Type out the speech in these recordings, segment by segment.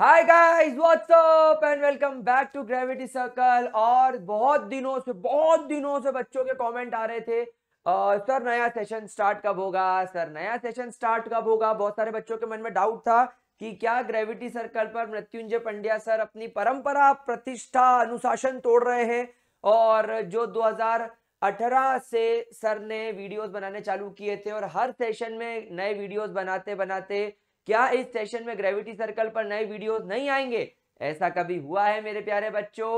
hi guys what's up and welcome back to Gravity Circle और बहुत दिनों से बहुत दिनों से बच्चों के कमेंट आ रहे थे आ, सर नया सेशन स्टार्ट कब होगा सर नया सेशन स्टार्ट कब होगा बहुत सारे बच्चों के मन में डाउट था कि क्या ग्रेविटी सर्कल पर मृत्युंजय पंड्या सर अपनी परंपरा प्रतिष्ठा अनुशासन तोड़ रहे हैं और जो 2018 से सर ने वीडियोस बनाने चालू किए थे और हर सेशन में नए वीडियोस बनाते बनाते क्या इस सेशन में ग्रेविटी सर्कल पर नए वीडियोस नहीं आएंगे ऐसा कभी हुआ है मेरे प्यारे बच्चों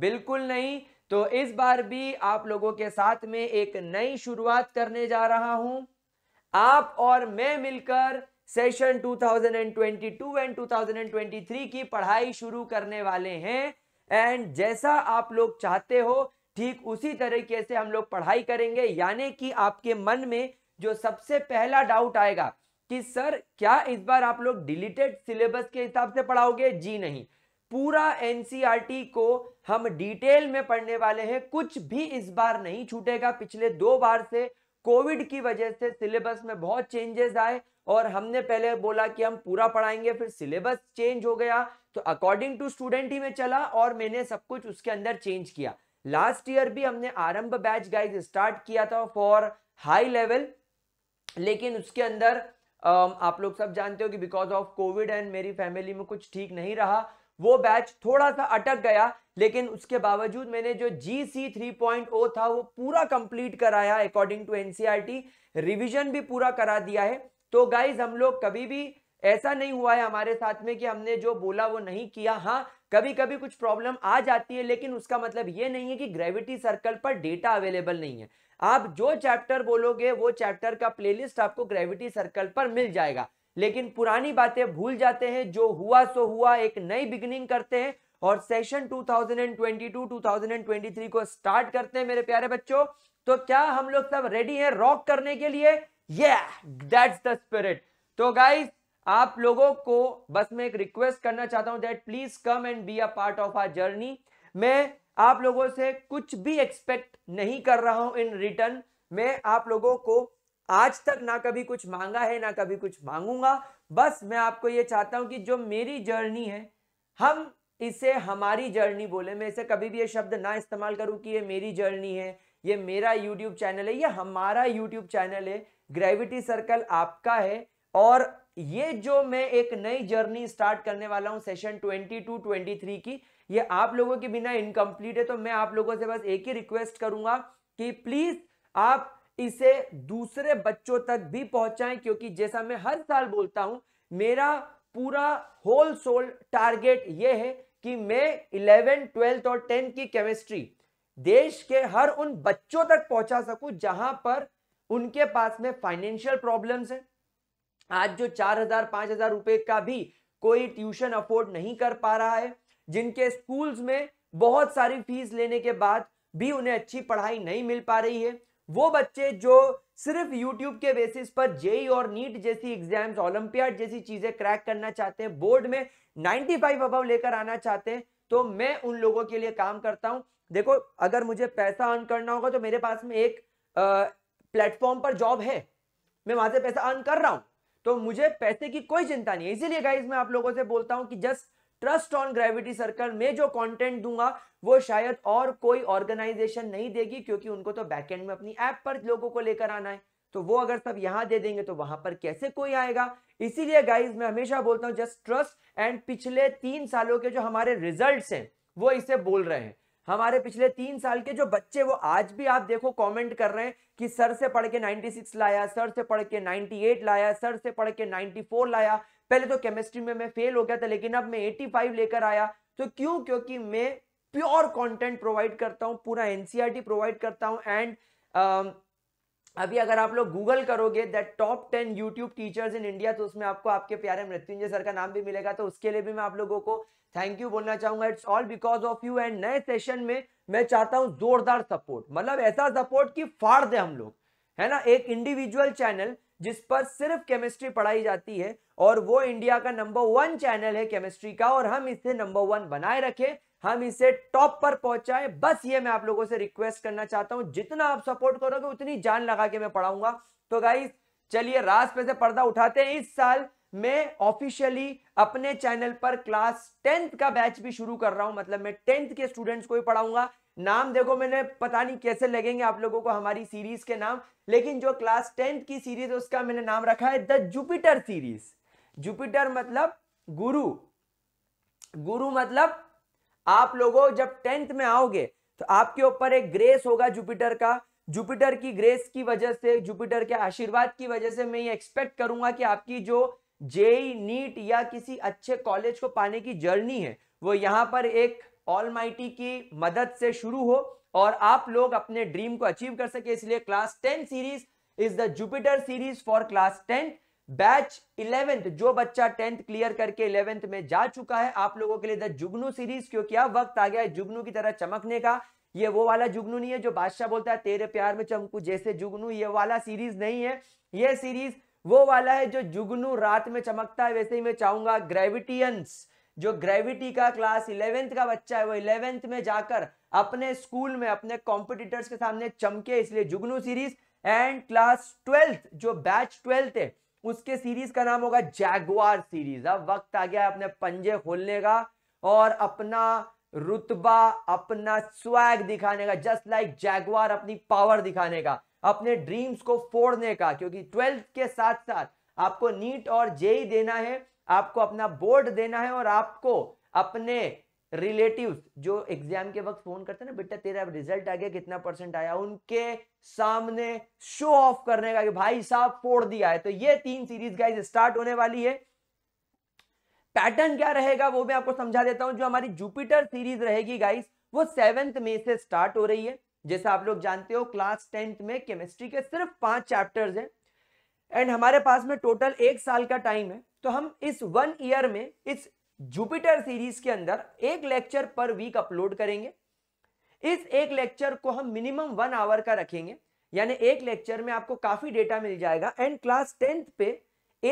बिल्कुल नहीं तो इस बार भी आप लोगों के साथ में एक नई शुरुआत करने जा रहा हूं आप और मैं मिलकर सेशन 2022 एंड 2023 की पढ़ाई शुरू करने वाले हैं एंड जैसा आप लोग चाहते हो ठीक उसी तरीके से हम लोग पढ़ाई करेंगे यानी कि आपके मन में जो सबसे पहला डाउट आएगा कि सर क्या इस बार आप लोग डिलीटेड सिलेबस के हिसाब से पढ़ाओगे जी नहीं पूरा एनसीईआरटी e को हम डिटेल में पढ़ने वाले हैं कुछ भी इस बार नहीं छूटेगा पिछले दो बार से कोविड की वजह से सिलेबस में बहुत चेंजेस आए और हमने पहले बोला कि हम पूरा पढ़ाएंगे फिर सिलेबस चेंज हो गया तो अकॉर्डिंग टू स्टूडेंट ही में चला और मैंने सब कुछ उसके अंदर चेंज किया लास्ट ईयर भी हमने आरंभ बैच गाइज स्टार्ट किया था फॉर हाई लेवल लेकिन उसके अंदर Um, आप लोग सब जानते हो कि बिकॉज ऑफ कोविड एंड मेरी फैमिली में कुछ ठीक नहीं रहा वो बैच थोड़ा सा अटक गया लेकिन उसके बावजूद मैंने जो जी सी थ्री पॉइंट ओ था वो पूरा कंप्लीट कराया अकॉर्डिंग टू एनसीईआरटी रिवीजन भी पूरा करा दिया है तो गाइज हम लोग कभी भी ऐसा नहीं हुआ है हमारे साथ में कि हमने जो बोला वो नहीं किया हाँ कभी कभी कुछ प्रॉब्लम आ जाती है लेकिन उसका मतलब ये नहीं है कि ग्रेविटी सर्कल पर डेटा अवेलेबल नहीं है आप जो चैप्टर बोलोगे वो चैप्टर का प्लेलिस्ट आपको ग्रेविटी सर्कल पर मिल जाएगा लेकिन पुरानी बातें भूल जाते हैं जो हुआ सो हुआ एक नई बिगिनिंग करते हैं और सेशन 2022-2023 को स्टार्ट करते हैं मेरे प्यारे बच्चों तो क्या हम लोग सब रेडी हैं रॉक करने के लिए ये दैट्स द स्पिरिट तो गाइज आप लोगों को बस मैं एक रिक्वेस्ट करना चाहता हूं that please come and be a part of our journey मैं आप लोगों से कुछ भी एक्सपेक्ट नहीं कर रहा हूं इन रिटर्न मैं आप लोगों को आज तक ना कभी कुछ मांगा है ना कभी कुछ मांगूंगा बस मैं आपको ये चाहता हूं कि जो मेरी जर्नी है हम इसे हमारी जर्नी बोले मैं इसे कभी भी ये शब्द ना इस्तेमाल करूं कि ये मेरी जर्नी है ये मेरा यूट्यूब चैनल है ये हमारा यूट्यूब चैनल है ग्रेविटी सर्कल आपका है और ये जो मैं एक नई जर्नी स्टार्ट करने वाला हूँ सेशन 22 23 की ये आप लोगों के बिना इनकम्प्लीट है तो मैं आप लोगों से बस एक ही रिक्वेस्ट करूंगा कि प्लीज आप इसे दूसरे बच्चों तक भी पहुंचाएं क्योंकि जैसा मैं हर साल बोलता हूं मेरा पूरा होल सोल टारगेट ये है कि मैं इलेवेंथ ट्वेल्थ और टेंथ की केमिस्ट्री देश के हर उन बच्चों तक पहुंचा सकूं जहां पर उनके पास में फाइनेंशियल प्रॉब्लम्स हैं आज जो चार हजार पांच हजार रुपए का भी कोई ट्यूशन अफोर्ड नहीं कर पा रहा है जिनके स्कूल्स में बहुत सारी फीस लेने के बाद भी उन्हें अच्छी पढ़ाई नहीं मिल पा रही है वो बच्चे जो सिर्फ यूट्यूब के बेसिस पर जेई e और नीट जैसी एग्जाम्स ओलंपियाड जैसी चीजें क्रैक करना चाहते हैं बोर्ड में 95 अबव लेकर आना चाहते हैं तो मैं उन लोगों के लिए काम करता हूं देखो अगर मुझे पैसा अर्न करना होगा तो मेरे पास में एक प्लेटफॉर्म पर जॉब है मैं वहां से पैसा अर्न कर रहा हूं तो मुझे पैसे की कोई चिंता नहीं है इसीलिए गाइज मैं आप लोगों से बोलता हूं कि just trust on Gravity Circle में जो कंटेंट दूंगा वो शायद और कोई ऑर्गेनाइजेशन नहीं देगी क्योंकि उनको तो बैकएंड में अपनी ऐप पर लोगों को लेकर आना है तो वो अगर सब यहाँ दे देंगे तो वहां पर कैसे कोई आएगा इसीलिए गाइज मैं हमेशा बोलता हूँ जस्ट ट्रस्ट एंड पिछले तीन सालों के जो हमारे रिजल्ट हैं वो इसे बोल रहे हैं हमारे पिछले तीन साल के जो बच्चे वो आज भी आप देखो कमेंट कर रहे हैं कि सर से पढ़ के 96 लाया सर से पढ़ के 98 लाया सर से पढ़ के 94 लाया पहले तो केमिस्ट्री में मैं फेल हो गया था लेकिन अब मैं 85 लेकर आया तो क्यों क्योंकि मैं प्योर कंटेंट प्रोवाइड करता हूं पूरा एनसीईआरटी प्रोवाइड e करता हूं एंड um, अभी अगर आप लोग गूगल करोगे that top ten YouTube teachers in India तो उसमें आपको आपके प्यारे मृत्युंजय सर का नाम भी मिलेगा तो उसके लिए भी मैं आप लोगों को थैंक यू बोलना चाहूंगा it's all because of you and नए सेशन में मैं चाहता हूँ जोरदार सपोर्ट मतलब ऐसा सपोर्ट कि फाड़ दे हम लोग है ना एक इंडिविजुअल चैनल जिस पर सिर्फ केमिस्ट्री पढ़ाई जाती है और वो इंडिया का नंबर वन चैनल है केमिस्ट्री का और हम इसे नंबर वन बनाए रखें हम इसे टॉप पर पहुंचाए बस ये मैं आप लोगों से रिक्वेस्ट करना चाहता हूं जितना आप सपोर्ट करोगे उतनी जान लगा के मैं पढ़ाऊंगा तो गाई चलिए रास पे से पर्दा उठाते हैं इस साल मैं ऑफिशियली अपने चैनल पर क्लास टेंथ का बैच भी शुरू कर रहा हूं मतलब मैं टेंथ के स्टूडेंट्स को भी पढ़ाऊंगा नाम देखो मैंने पता नहीं कैसे लगेंगे आप लोगों को हमारी सीरीज के नाम लेकिन जो क्लास टेंथ की सीरीज है उसका मैंने नाम रखा है द जुपिटर सीरीज जुपिटर मतलब गुरु गुरु मतलब आप लोगों जब टेंथ में आओगे तो आपके ऊपर एक ग्रेस होगा जुपिटर का जुपिटर की ग्रेस की वजह से जुपिटर के आशीर्वाद की वजह से मैं ये एक्सपेक्ट करूंगा कि आपकी जो जेई नीट या किसी अच्छे कॉलेज को पाने की जर्नी है वो यहाँ पर एक ऑल की मदद से शुरू हो और आप लोग अपने ड्रीम को अचीव कर सके इसलिए class ten series is the Jupiter series for class tenth batch eleventh जो बच्चा टेंथ क्लियर करके इलेवेंथ में जा चुका है आप लोगों के लिए द जुगनू सीरीज क्योंकि अब वक्त आ गया है जुगनू की तरह चमकने का ये वो वाला जुगनू नहीं है जो बादशाह बोलता है तेरे प्यार में चमकू जैसे जुगनू ये वाला सीरीज नहीं है ये सीरीज वो वाला है जो जुगनू रात में चमकता है वैसे ही मैं चाहूंगा ग्रेविटियंस जो ग्रेविटी का क्लास इलेवेंथ का बच्चा है वो इलेवेंथ में जाकर अपने स्कूल में अपने कॉम्पिटिटर्स के सामने चमके इसलिए Jugnu series and class twelfth जो बैच ट्वेल्थ है उसके सीरीज का नाम होगा जैगवार सीरीज अब वक्त आ गया अपने पंजे खोलने का और अपना रुतबा अपना स्वैग दिखाने का जस्ट लाइक जैगवार अपनी पावर दिखाने का अपने ड्रीम्स को फोड़ने का क्योंकि ट्वेल्थ के साथ साथ आपको नीट और जेई देना है आपको अपना बोर्ड देना है और आपको अपने रिलेटिव जो एग्जाम के वक्त फोन करते हैं ना बेटा तेरा रिजल्ट आ गया कितना परसेंट आया उनके सामने शो ऑफ करने का कि भाई साहब फोड़ दिया है तो ये तीन सीरीज गाइज स्टार्ट होने वाली है पैटर्न क्या रहेगा वो मैं आपको समझा देता हूं जो हमारी जुपिटर सीरीज रहेगी गाइस वो सेवेंथ मे से स्टार्ट हो रही है जैसा आप लोग जानते हो क्लास टेंथ में केमिस्ट्री के सिर्फ पांच चैप्टर्स हैं एंड हमारे पास में टोटल एक साल का टाइम है तो हम इस वन ईयर में इस जुपिटर सीरीज के अंदर एक लेक्चर पर वीक अपलोड करेंगे इस एक लेक्चर को हम मिनिमम वन आवर का रखेंगे यानी एक लेक्चर में आपको काफी डेटा मिल जाएगा एंड क्लास टेंथ पे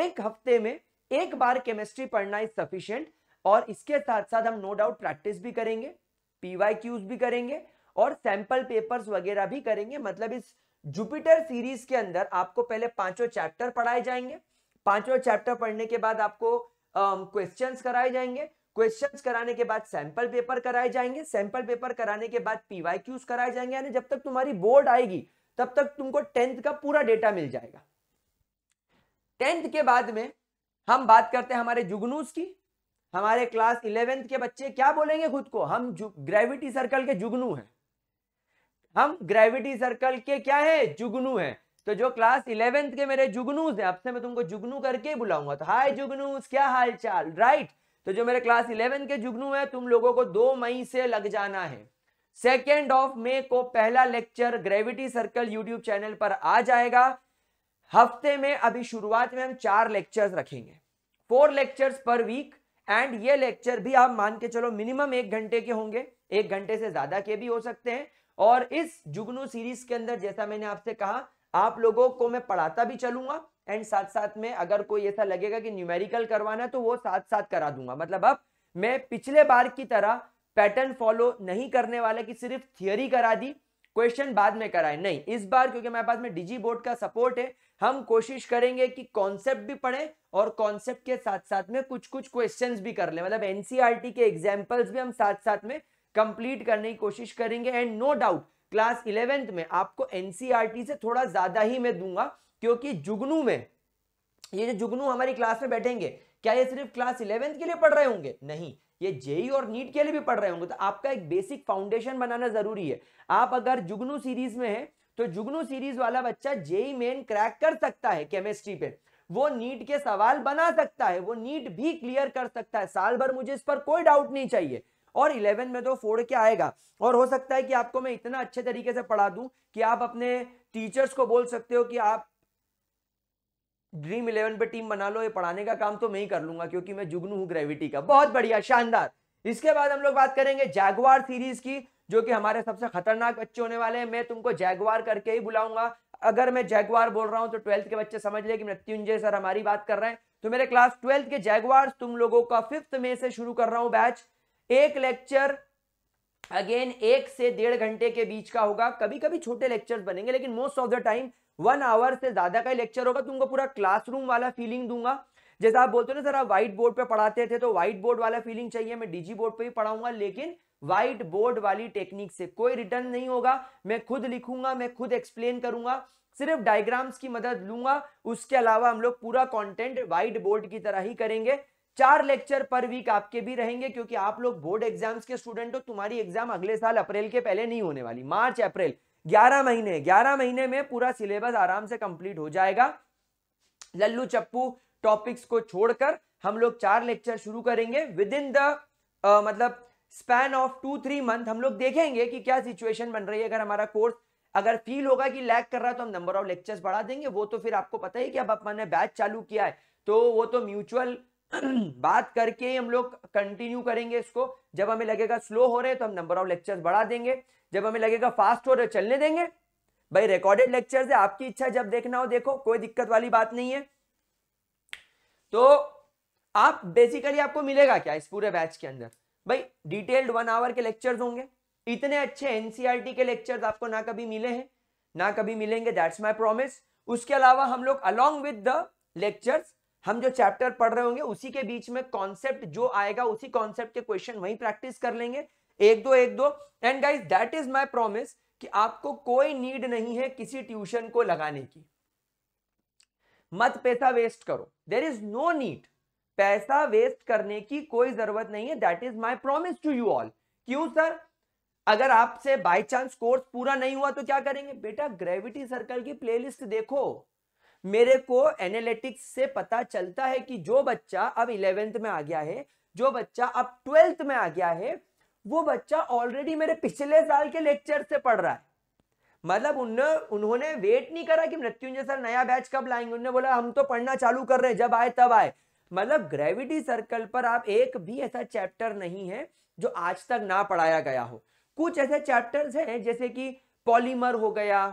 एक हफ्ते में एक बार केमिस्ट्री पढ़ना इज सफिशियंट और इसके साथ साथ हम नो डाउट प्रैक्टिस भी करेंगे पीवाई क्यूज भी करेंगे और सैंपल पेपर्स वगैरह भी करेंगे मतलब इस जुपिटर सीरीज के अंदर आपको पहले पांचों चैप्टर पढ़ाए जाएंगे पांचवा चैप्टर पढ़ने के बाद आपको क्वेश्चन uh, कराए जाएंगे क्वेश्चन कराने के बाद सैंपल पेपर कराए जाएंगे सैंपल पेपर कराने के बाद पीवाई क्यूज कराए जाएंगे यानी जब तक तुम्हारी बोर्ड आएगी तब तक तुमको टेंथ का पूरा डेटा मिल जाएगा टेंथ के बाद में हम बात करते हैं हमारे जुगनूस की हमारे क्लास इलेवेंथ के बच्चे क्या बोलेंगे खुद को हम ग्रेविटी सर्कल के जुगनू हैं हम ग्रेविटी सर्कल के क्या है जुगनू हैं तो जो क्लास इलेवेंथ के मेरे जुगनूज है अब से मैं तुमको जुगनू करके बुलाऊंगा तो हाय जुगनूज क्या हाल चाल राइट तो जो मेरे क्लास इलेवेंथ के जुगनू है तुम लोगों को दो मई से लग जाना है सेकेंड ऑफ मे को पहला lecture Gravity Circle YouTube channel पर आ जाएगा हफ्ते में अभी शुरुआत में हम चार लेक्चर्स रखेंगे four lectures per week and ये लेक्चर भी आप मान के चलो मिनिमम एक घंटे के होंगे एक घंटे से ज्यादा के भी हो सकते हैं और इस जुगनू सीरीज के अंदर जैसा मैंने आपसे कहा आप लोगों को मैं पढ़ाता भी चलूंगा एंड साथ साथ में अगर कोई ऐसा लगेगा कि न्यूमेरिकल करवाना है तो वो साथ साथ करा दूंगा मतलब अब मैं पिछले बार की तरह पैटर्न फॉलो नहीं करने वाला कि सिर्फ थियोरी करा दी क्वेश्चन बाद में कराए नहीं इस बार क्योंकि मेरे पास में डिजी बोर्ड का सपोर्ट है हम कोशिश करेंगे कि कॉन्सेप्ट भी पढ़े और कॉन्सेप्ट के साथ साथ में कुछ कुछ क्वेश्चंस भी कर ले मतलब एनसीईआरटी e के एग्जाम्पल्स भी हम साथ साथ में कंप्लीट करने की कोशिश करेंगे and no doubt class eleventh में आपको एनसीईआरटी e से थोड़ा ज्यादा ही मैं दूंगा क्योंकि जुगनू में ये जो जुगनू हमारी क्लास में बैठेंगे क्या ये सिर्फ क्लास इलेवेंथ के लिए पढ़ रहे होंगे नहीं ये जेई और नीट के लिए भी पढ़ रहे होंगे तो आपका एक बेसिक फाउंडेशन बनाना जरूरी है आप अगर जुगनू सीरीज में है तो जुगनू सीरीज वाला बच्चा जेई मेन क्रैक कर सकता है केमिस्ट्री पे वो नीट के सवाल बना सकता है वो नीट भी क्लियर कर सकता है साल भर मुझे इस पर कोई डाउट नहीं चाहिए और इलेवन में तो फोड़ के आएगा और हो सकता है कि आपको मैं इतना अच्छे तरीके से पढ़ा दूं कि आप अपने टीचर्स को बोल सकते हो कि आप ड्रीम इलेवन पे टीम बना लो ये पढ़ाने का काम तो मैं ही कर लूंगा क्योंकि मैं जुगनू हूं ग्रेविटी का बहुत बढ़िया शानदार इसके बाद हम लोग बात करेंगे जैगवार सीरीज की जो कि हमारे सबसे खतरनाक बच्चे होने वाले हैं मैं तुमको जैगवार करके ही बुलाऊंगा अगर मैं जैगवार बोल रहा हूं तो ट्वेल्थ के बच्चे समझ ले कि मृत्युंजय सर हमारी बात कर रहे हैं तो मेरे क्लास ट्वेल्थ के जैगवार तुम लोगों का फिफ्थ मे से शुरू कर रहा हूँ बैच एक लेक्चर अगेन एक से डेढ़ घंटे के बीच का होगा कभी कभी छोटे लेक्चर्स बनेंगे लेकिन most of the time one hour से ज्यादा का लेक्चर होगा तुमको पूरा क्लासरूम वाला फीलिंग दूंगा जैसा आप बोलते हो ना सर आप व्हाइट बोर्ड पे पढ़ाते थे तो व्हाइट बोर्ड वाला फीलिंग चाहिए मैं डीजी बोर्ड पे ही पढ़ाऊंगा लेकिन व्हाइट बोर्ड वाली टेक्निक से कोई रिटर्न नहीं होगा मैं खुद लिखूंगा मैं खुद एक्सप्लेन करूंगा सिर्फ डायग्राम्स की मदद लूंगा उसके अलावा हम लोग पूरा कॉन्टेंट व्हाइट बोर्ड की तरह ही करेंगे चार लेक्चर पर वीक आपके भी रहेंगे क्योंकि आप लोग बोर्ड एग्जाम्स के स्टूडेंट हो तुम्हारी एग्जाम अगले साल अप्रैल के पहले नहीं होने वाली मार्च अप्रैल 11 महीने 11 महीने में पूरा सिलेबस आराम से कंप्लीट हो जाएगा लल्लू चप्पू टॉपिक्स को छोड़कर हम लोग चार लेक्चर शुरू करेंगे विद इन द मतलब span of two three month हम लोग देखेंगे कि क्या सिचुएशन बन रही है अगर हमारा कोर्स अगर फील होगा कि लैक कर रहा है तो हम नंबर ऑफ लेक्चर्स बढ़ा देंगे वो तो फिर आपको पता ही कि अब ने बैच चालू किया है तो वो तो म्यूचुअल बात करके हम लोग कंटिन्यू करेंगे इसको जब हमें लगेगा स्लो हो रहे हैं तो हम नंबर ऑफ लेक्चर्स बढ़ा देंगे जब हमें लगेगा फास्ट हो रहे चलने देंगे भाई रिकॉर्डेड लेक्चर है आपकी इच्छा जब देखना हो देखो कोई दिक्कत वाली बात नहीं है तो आप बेसिकली आपको मिलेगा क्या इस पूरे बैच के अंदर भाई डिटेल्ड वन आवर के लेक्चर्स होंगे इतने अच्छे एनसीईआरटी e के लेक्चर्स आपको ना कभी मिले हैं ना कभी मिलेंगे दैट्स माय प्रॉमिस उसके अलावा हम लोग अलोंग विद द लेक्चर्स हम जो चैप्टर पढ़ रहे होंगे उसी के बीच में कॉन्सेप्ट जो आएगा उसी कॉन्सेप्ट के क्वेश्चन वही प्रैक्टिस कर लेंगे एक दो एक दो and guys that is my promise कि आपको कोई नीड नहीं है किसी ट्यूशन को लगाने की मत पैसा वेस्ट करो देर इज नो नीड पैसा वेस्ट करने की कोई जरूरत नहीं है that is my promise to you all क्यों सर अगर आपसे बाई चांस कोर्स पूरा नहीं हुआ तो क्या करेंगे बेटा ग्रेविटी सर्कल की प्लेलिस्ट देखो मेरे को एनालिटिक्स से पता चलता है कि जो बच्चा अब इलेवेंथ में आ गया है जो बच्चा अब ट्वेल्थ में आ गया है वो बच्चा ऑलरेडी मेरे पिछले साल के लेक्चर से पढ़ रहा है मतलब उन्होंने उन्होंने वेट नहीं करा कि मृत्युंजय सर नया बैच कब लाएंगे उन्होंने बोला हम तो पढ़ना चालू कर रहे हैं जब आए तब आए मतलब ग्रेविटी सर्कल पर आप एक भी ऐसा चैप्टर नहीं है जो आज तक ना पढ़ाया गया हो कुछ ऐसे चैप्टर्स हैं जैसे कि पॉलीमर हो गया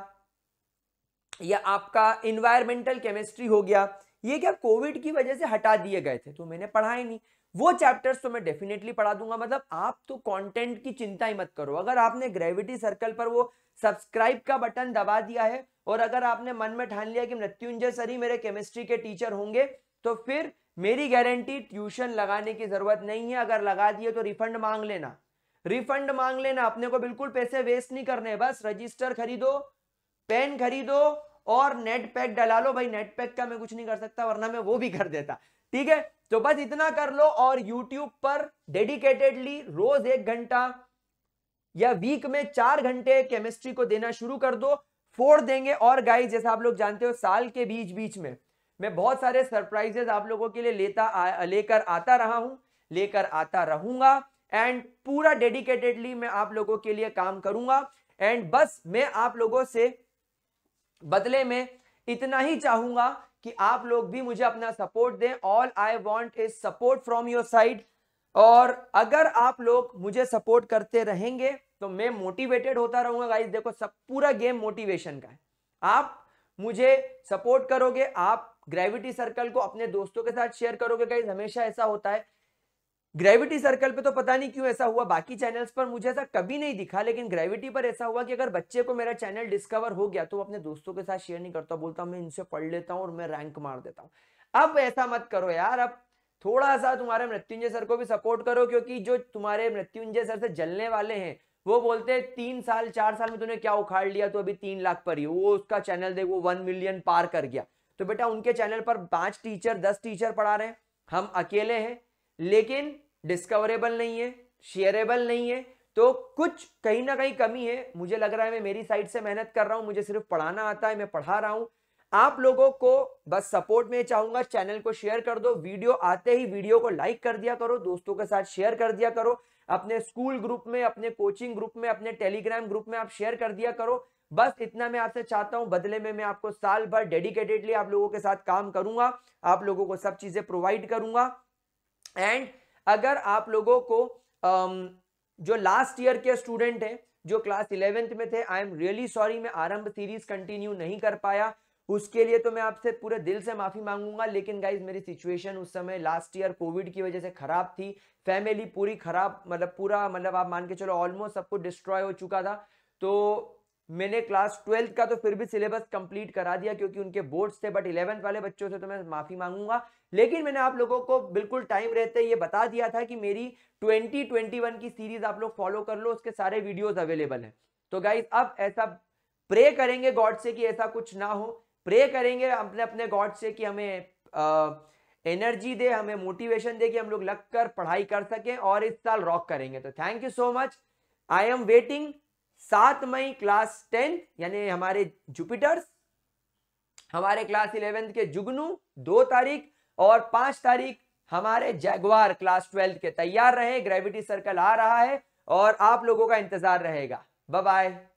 या आपका इन्वायरमेंटल केमिस्ट्री हो गया ये क्या कोविड की वजह से हटा दिए गए थे तो मैंने पढ़ा ही नहीं वो चैप्टर्स तो मैं डेफिनेटली पढ़ा दूंगा मतलब आप तो कंटेंट की चिंता ही मत करो अगर आपने ग्रेविटी सर्कल पर वो सब्सक्राइब का बटन दबा दिया है और अगर आपने मन में ठान लिया कि मृत्युंजय सर ही मेरे केमिस्ट्री के टीचर होंगे तो फिर मेरी गारंटी ट्यूशन लगाने की जरूरत नहीं है अगर लगा दिए तो रिफंड मांग लेना रिफंड मांग लेना अपने को बिल्कुल पैसे वेस्ट नहीं करने बस रजिस्टर खरीदो पेन खरीदो और नेट पैक डला लो भाई नेट पैक का मैं कुछ नहीं कर सकता वरना मैं वो भी कर देता ठीक है तो बस इतना कर लो और यूट्यूब पर डेडिकेटेडली रोज एक घंटा या वीक में चार घंटे केमिस्ट्री को देना शुरू कर दो फोड़ देंगे और गाइस जैसा आप लोग जानते हो साल के बीच बीच में मैं बहुत सारे सरप्राइजेस आप लोगों के लिए लेता लेकर आता रहा हूं लेकर आता रहूंगा एंड पूरा डेडिकेटेडली मैं आप लोगों के लिए काम करूंगा एंड बस मैं आप लोगों से बदले में इतना ही चाहूंगा कि आप लोग भी मुझे अपना सपोर्ट दें all I want is support from your side और अगर आप लोग मुझे सपोर्ट करते रहेंगे तो मैं मोटिवेटेड होता रहूंगा गाइस देखो सब पूरा गेम मोटिवेशन का है आप मुझे सपोर्ट करोगे आप ग्रेविटी सर्कल को अपने दोस्तों के साथ शेयर करोगे गाइज हमेशा ऐसा होता है ग्रेविटी सर्कल पे तो पता नहीं क्यों ऐसा हुआ बाकी चैनल्स पर मुझे ऐसा कभी नहीं दिखा लेकिन ग्रेविटी पर ऐसा हुआ कि अगर बच्चे को मेरा चैनल डिस्कवर हो गया तो वो अपने दोस्तों के साथ शेयर नहीं करता बोलता मैं इनसे पढ़ लेता हूँ और मैं रैंक मार देता हूँ अब ऐसा मत करो यार अब थोड़ा सा तुम्हारे मृत्युंजय सर को भी सपोर्ट करो क्योंकि जो तुम्हारे मृत्युंजय सर से जलने वाले हैं वो बोलते हैं तीन साल चार साल में तूने क्या उखाड़ लिया तो अभी तीन लाख पर ही वो उसका चैनल देख वो वन मिलियन पार कर गया तो बेटा उनके चैनल पर पांच टीचर दस टीचर पढ़ा रहे हैं हम अकेले हैं लेकिन डिस्कवरेबल नहीं है शेयरेबल नहीं है तो कुछ कहीं ना कहीं कमी है मुझे लग रहा है मैं मेरी साइड से मेहनत कर रहा हूं मुझे सिर्फ पढ़ाना आता है मैं पढ़ा रहा हूं आप लोगों को बस सपोर्ट में चाहूंगा चैनल को शेयर कर दो वीडियो आते ही वीडियो को लाइक कर दिया करो दोस्तों के साथ शेयर कर दिया करो अपने स्कूल ग्रुप में अपने कोचिंग ग्रुप में अपने टेलीग्राम ग्रुप में आप शेयर कर दिया करो बस इतना मैं आपसे चाहता हूं बदले में मैं आपको साल भर डेडिकेटेडली आप लोगों के साथ काम करूंगा आप लोगों को सब चीजें प्रोवाइड करूंगा एंड अगर आप लोगों को जो लास्ट ईयर के स्टूडेंट हैं जो क्लास इलेवेंथ में थे आई एम रियली सॉरी मैं आरंभ सीरीज कंटिन्यू नहीं कर पाया उसके लिए तो मैं आपसे पूरे दिल से माफी मांगूंगा लेकिन गाइज मेरी सिचुएशन उस समय लास्ट ईयर कोविड की वजह से खराब थी फैमिली पूरी खराब मतलब पूरा मतलब आप मान के चलो ऑलमोस्ट सब कुछ डिस्ट्रॉय हो चुका था तो मैंने क्लास ट्वेल्थ का तो फिर भी सिलेबस कंप्लीट करा दिया क्योंकि उनके बोर्ड्स थे बट इलेवंथ वाले बच्चों से तो मैं माफ़ी मांगूंगा लेकिन मैंने आप लोगों को बिल्कुल टाइम रहते ये बता दिया था कि मेरी 2021 की सीरीज आप लोग फॉलो कर लो उसके सारे वीडियोस अवेलेबल हैं तो गाइज अब ऐसा प्रे करेंगे गॉड से कि ऐसा कुछ ना हो प्रे करेंगे अपने अपने गॉड से कि हमें आ, एनर्जी दे हमें मोटिवेशन दे कि हम लोग लग कर पढ़ाई कर सकें और इस साल रॉक करेंगे तो thank you so much I am waiting सात मई क्लास टेंथ यानी हमारे जुपिटर्स हमारे क्लास इलेवेंथ के जुगनू दो तारीख और पांच तारीख हमारे जैगवार क्लास ट्वेल्थ के तैयार रहे ग्रेविटी सर्कल आ रहा है और आप लोगों का इंतजार रहेगा बाय